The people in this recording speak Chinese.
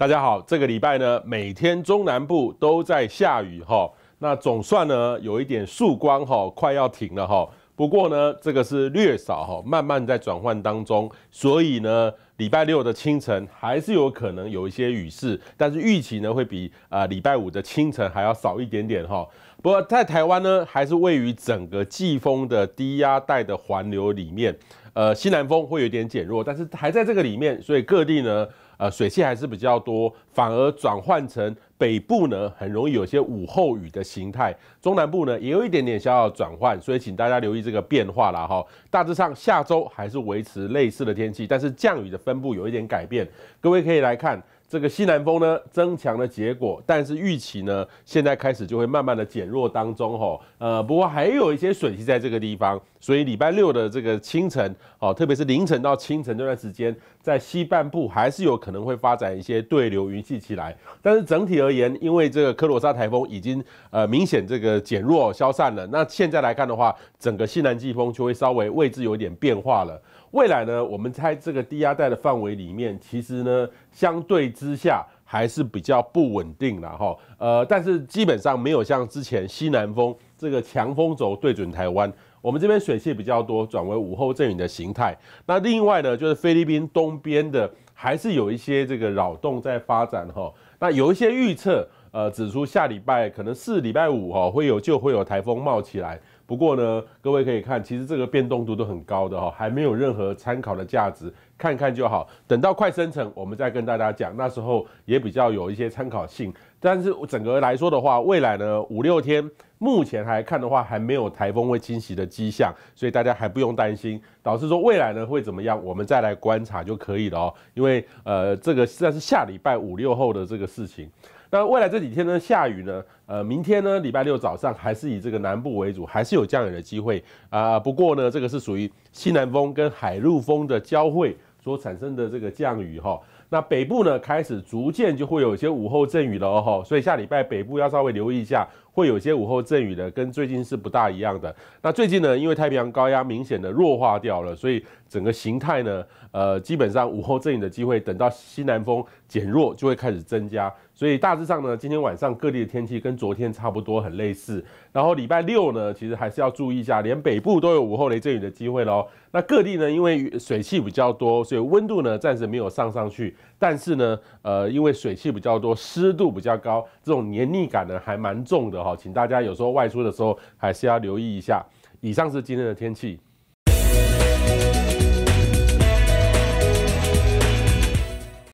大家好，这个礼拜呢，每天中南部都在下雨哈，那总算呢有一点曙光哈，快要停了哈。不过呢，这个是略少哈，慢慢在转换当中，所以呢，礼拜六的清晨还是有可能有一些雨势，但是预期呢会比呃礼拜五的清晨还要少一点点哈。不过在台湾呢，还是位于整个季风的低压带的环流里面，呃，西南风会有点减弱，但是还在这个里面，所以各地呢。呃，水汽还是比较多，反而转换成北部呢，很容易有些午后雨的形态。中南部呢，也有一点点小小转换，所以请大家留意这个变化了哈。大致上，下周还是维持类似的天气，但是降雨的分布有一点改变。各位可以来看。这个西南风呢增强的结果，但是预期呢，现在开始就会慢慢的减弱当中吼。呃，不过还有一些水汽在这个地方，所以礼拜六的这个清晨，哦，特别是凌晨到清晨这段时间，在西半部还是有可能会发展一些对流云系起来。但是整体而言，因为这个科罗莎台风已经呃明显这个减弱消散了，那现在来看的话，整个西南季风就会稍微位置有点变化了。未来呢，我们猜这个低压带的范围里面，其实呢，相对之下还是比较不稳定了哈。呃，但是基本上没有像之前西南风这个强风轴对准台湾，我们这边水汽比较多，转为午后阵雨的形态。那另外呢，就是菲律宾东边的还是有一些这个扰动在发展哈。那有一些预测。呃，指出下礼拜可能四礼拜五哈会有就会有台风冒起来，不过呢，各位可以看，其实这个变动度都很高的哈，还没有任何参考的价值，看看就好。等到快生成，我们再跟大家讲，那时候也比较有一些参考性。但是整个来说的话，未来呢五六天。目前来看的话，还没有台风会侵袭的迹象，所以大家还不用担心。导致说未来呢会怎么样，我们再来观察就可以了哦。因为呃，这个现在是下礼拜五六后的这个事情。那未来这几天呢，下雨呢，呃，明天呢，礼拜六早上还是以这个南部为主，还是有降雨的机会啊。不过呢，这个是属于西南风跟海陆风的交汇所产生的这个降雨哈。那北部呢，开始逐渐就会有一些午后阵雨了哦，所以下礼拜北部要稍微留意一下。会有些午后阵雨的，跟最近是不大一样的。那最近呢，因为太平洋高压明显的弱化掉了，所以整个形态呢，呃，基本上午后阵雨的机会，等到西南风减弱就会开始增加。所以大致上呢，今天晚上各地的天气跟昨天差不多，很类似。然后礼拜六呢，其实还是要注意一下，连北部都有午后雷阵雨的机会喽。那各地呢，因为水汽比较多，所以温度呢暂时没有上上去。但是呢，呃，因为水汽比较多，湿度比较高，这种黏腻感呢还蛮重的哈，请大家有时候外出的时候还是要留意一下。以上是今天的天气。